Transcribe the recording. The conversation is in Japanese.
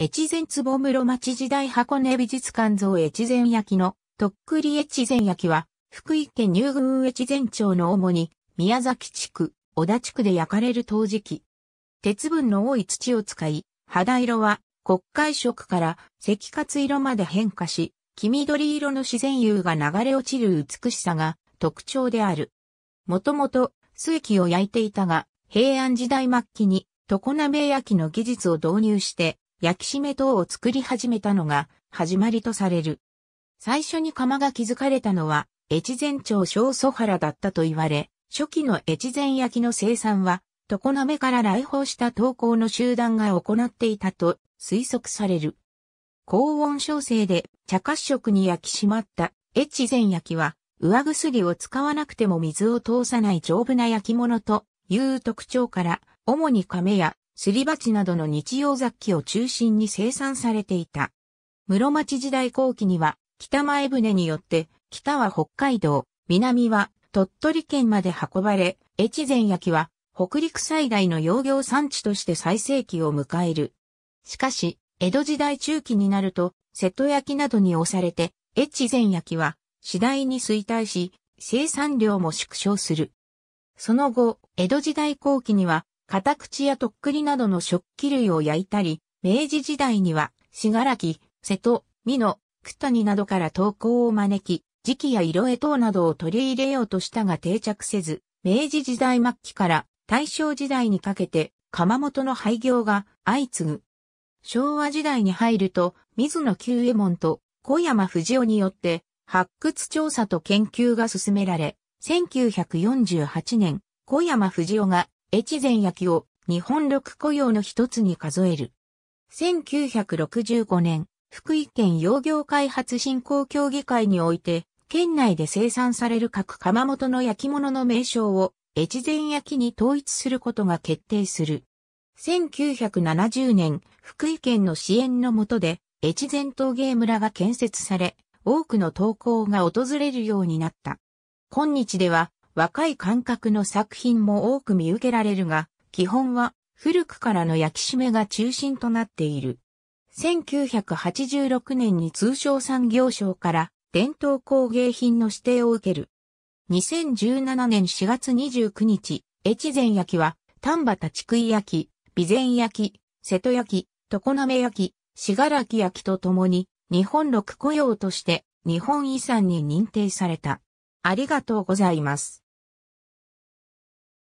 越前坪室町時代箱根美術館像越前焼の、とっくり越前焼は、福井県入宮越前町の主に、宮崎地区、小田地区で焼かれる陶磁器。鉄分の多い土を使い、肌色は、国会色から赤活色まで変化し、黄緑色の自然釉が流れ落ちる美しさが特徴である。もともと、水器を焼いていたが、平安時代末期に、常滑焼の技術を導入して、焼き締め等を作り始めたのが始まりとされる。最初に釜が築かれたのは、越前町小曽原だったと言われ、初期の越前焼きの生産は、常滑から来訪した投稿の集団が行っていたと推測される。高温焼成で茶褐色に焼き締まった越前焼きは、上薬を使わなくても水を通さない丈夫な焼き物という特徴から、主に亀やすり鉢などの日用雑器を中心に生産されていた。室町時代後期には、北前船によって、北は北海道、南は鳥取県まで運ばれ、越前焼は北陸最大の養業産地として最盛期を迎える。しかし、江戸時代中期になると、瀬戸焼などに押されて、越前焼は次第に衰退し、生産量も縮小する。その後、江戸時代後期には片口やとっくりなどの食器類を焼いたり、明治時代には、しがらき、瀬戸、美濃、九谷などから投稿を招き、時期や色絵等などを取り入れようとしたが定着せず、明治時代末期から大正時代にかけて窯元の廃業が相次ぐ。昭和時代に入ると、水野久右衛門と小山藤雄によって発掘調査と研究が進められ、1948年、小山藤雄が越前焼を日本六雇用の一つに数える。1965年、福井県養業開発振興協議会において、県内で生産される各窯元の焼き物の名称を越前焼に統一することが決定する。1970年、福井県の支援のもとで、越前陶芸村が建設され、多くの投稿が訪れるようになった。今日では、若い感覚の作品も多く見受けられるが、基本は古くからの焼き締めが中心となっている。1986年に通商産業省から伝統工芸品の指定を受ける。2017年4月29日、越前焼は丹波立食焼、備前焼、瀬戸焼、常滑焼、信楽焼とともに日本六古窯として日本遺産に認定された。ありがとうございます。